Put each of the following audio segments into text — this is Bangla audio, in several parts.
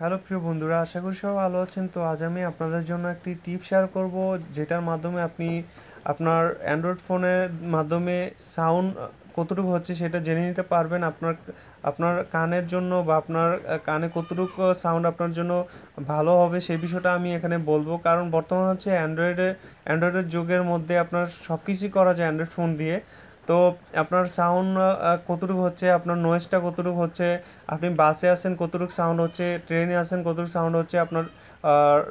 হ্যালো প্রিয় বন্ধুরা আশা করি সবাই ভালো আছেন তো আজ আমি আপনাদের জন্য একটি টিপ শেয়ার করব যেটার মাধ্যমে আপনি আপনার অ্যান্ড্রয়েড ফোনের মাধ্যমে সাউন্ড কতটুকু হচ্ছে সেটা জেনে নিতে পারবেন আপনার আপনার কানের জন্য বা আপনার কানে কতটুকু সাউন্ড আপনার জন্য ভালো হবে সেই বিষয়টা আমি এখানে বলবো কারণ বর্তমান হচ্ছে অ্যান্ড্রয়েডে অ্যান্ড্রয়েডের যুগের মধ্যে আপনার সব কিছুই করা যায় অ্যান্ড্রয়েড ফোন দিয়ে তো আপনার সাউন্ড কতটুকু হচ্ছে আপনার নয়েজটা কতটুকু হচ্ছে আপনি বাসে আসেন কতটুকু সাউন্ড হচ্ছে ট্রেনে আসেন কতটুকু সাউন্ড হচ্ছে আপনার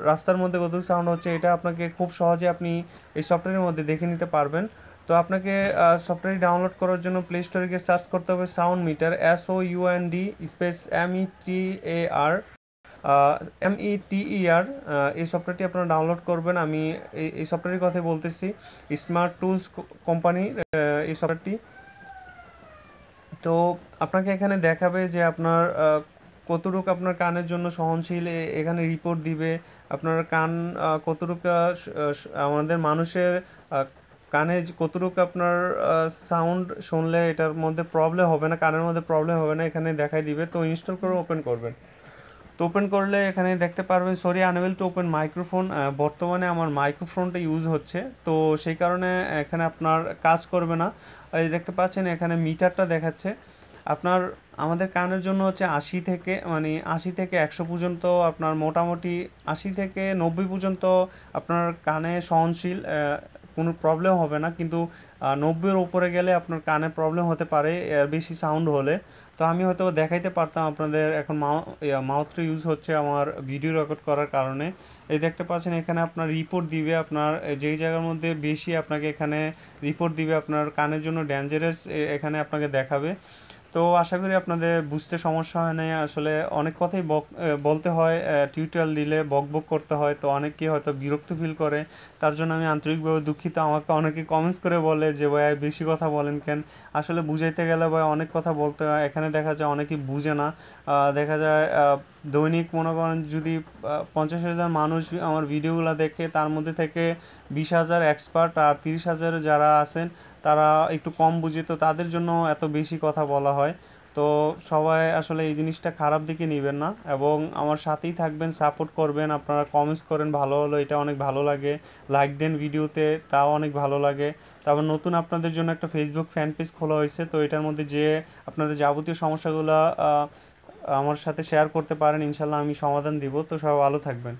রাস্তার মধ্যে কতটুকু সাউন্ড হচ্ছে এটা আপনাকে খুব সহজে আপনি এই সফটওয়্যারের মধ্যে দেখে নিতে পারবেন তো আপনাকে সফটওয়্যার ডাউনলোড করার জন্য প্লে স্টোরে গিয়ে সার্চ করতে হবে sound meter S O U N D space M E T E R M E M E T E R এই সফটওয়্যারটি আপনারা ডাউনলোড করবেন আমি এই এই সফটওয়্যারের কথাই বলতেছি স্মার্ট টুলস কোম্পানির এই সফটওয়্যারটি তো আপনাকে এখানে দেখাবে যে আপনার কতটুকু আপনার কানের জন্য সহনশীল এখানে রিপোর্ট দিবে আপনার কান কতটুকু আমাদের মানুষের কানে কতটুকু আপনার সাউন্ড শুনলে এটার মধ্যে প্রবলেম হবে না কানের মধ্যে প্রবলেম হবে না এখানে দেখাই দিবে তো ইনস্টল করে ওপেন করবেন তো ওপেন করলে এখানে দেখতে পারবেন sorry unable to open microphone বর্তমানে আমার মাইক্রোফোনটা ইউজ হচ্ছে তো সেই কারণে এখানে আপনার কাজ করবে না এই দেখতে পাচ্ছেন এখানে মিটারটা দেখাচ্ছে আপনার আমাদের কানের জন্য হচ্ছে আশি থেকে মানে আশি থেকে একশো পর্যন্ত আপনার মোটামুটি আশি থেকে নব্বই পর্যন্ত আপনার কানে সহনশীল কোনো প্রবলেম হবে না কিন্তু নব্বইয়ের ওপরে গেলে আপনার কানে প্রবলেম হতে পারে বেশি সাউন্ড হলে তো আমি হয়তো দেখাইতে পারতাম আপনাদের এখন মাউথটা ইউজ হচ্ছে আমার ভিডিও রেকর্ড করার কারণে এই দেখতে পাচ্ছেন এখানে আপনার রিপোর্ট দিবে আপনার যেই জায়গার মধ্যে বেশি আপনাকে এখানে রিপোর্ট দিবে আপনার কানের জন্য ডেঞ্জারাস এখানে আপনাকে দেখাবে তো আশা করি আপনাদের বুঝতে সমস্যা হয় নাই আসলে অনেক কথাই বক বলতে হয় টিউটোরিয়াল দিলে বক বক করতে হয় তো অনেকেই হয়তো বিরক্ত ফিল করে তার জন্য আমি আন্তরিকভাবে দুঃখিত আমাকে অনেকে কমেন্টস করে বলে যে ভাই বেশি কথা বলেন কেন আসলে বুঝাইতে গেলে ভাই অনেক কথা বলতে হয় এখানে দেখা যায় অনেকেই বুঝে না দেখা যায় দৈনিক মনে করেন যদি পঞ্চাশ হাজার মানুষ আমার ভিডিওগুলো দেখে তার মধ্যে থেকে বিশ হাজার এক্সপার্ট আর তিরিশ হাজার যারা আছেন তারা একটু কম বুঝে তো তাদের জন্য এত বেশি কথা বলা হয় তো সবাই আসলে এই জিনিসটা খারাপ দিকে নেবেন না এবং আমার সাথেই থাকবেন সাপোর্ট করবেন আপনারা কমেন্টস করেন ভালো হলো এটা অনেক ভালো লাগে লাইক দেন ভিডিওতে তাও অনেক ভালো লাগে তারপর নতুন আপনাদের জন্য একটা ফেসবুক ফ্যান পেজ খোলা হয়েছে তো এটার মধ্যে যে আপনাদের যাবতীয় সমস্যাগুলো আমার সাথে শেয়ার করতে পারেন ইনশাল্লাহ আমি সমাধান দিব তো সব ভালো থাকবেন